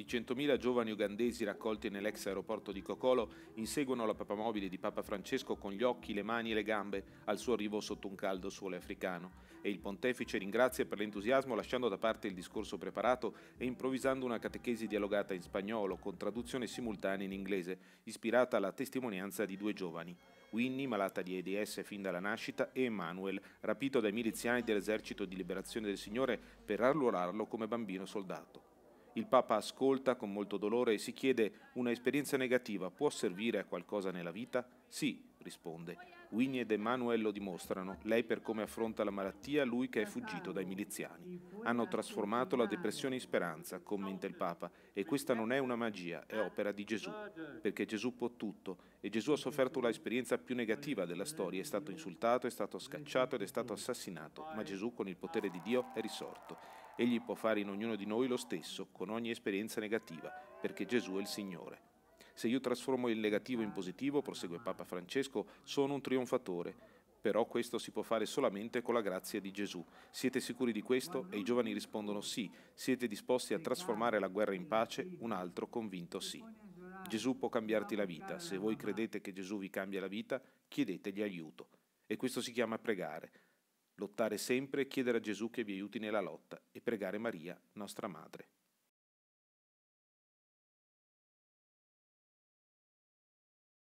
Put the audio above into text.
I 100.000 giovani ugandesi raccolti nell'ex aeroporto di Cocolo inseguono la papamobile di Papa Francesco con gli occhi, le mani e le gambe al suo arrivo sotto un caldo sole africano e il pontefice ringrazia per l'entusiasmo lasciando da parte il discorso preparato e improvvisando una catechesi dialogata in spagnolo con traduzione simultanea in inglese, ispirata alla testimonianza di due giovani. Winnie, malata di AIDS fin dalla nascita, e Emmanuel, rapito dai miliziani dell'esercito di liberazione del Signore per arruolarlo come bambino soldato. Il Papa ascolta con molto dolore e si chiede una esperienza negativa può servire a qualcosa nella vita? Sì, risponde. Winnie ed Emanuel lo dimostrano, lei per come affronta la malattia, lui che è fuggito dai miliziani. Hanno trasformato la depressione in speranza, commenta il Papa, e questa non è una magia, è opera di Gesù, perché Gesù può tutto e Gesù ha sofferto l'esperienza più negativa della storia, è stato insultato, è stato scacciato ed è stato assassinato, ma Gesù con il potere di Dio è risorto. Egli può fare in ognuno di noi lo stesso, con ogni esperienza negativa, perché Gesù è il Signore. Se io trasformo il negativo in positivo, prosegue Papa Francesco, sono un trionfatore. Però questo si può fare solamente con la grazia di Gesù. Siete sicuri di questo? E i giovani rispondono sì. Siete disposti a trasformare la guerra in pace? Un altro convinto sì. Gesù può cambiarti la vita. Se voi credete che Gesù vi cambia la vita, chiedetegli aiuto. E questo si chiama pregare. Lottare sempre e chiedere a Gesù che vi aiuti nella lotta e pregare Maria, nostra madre.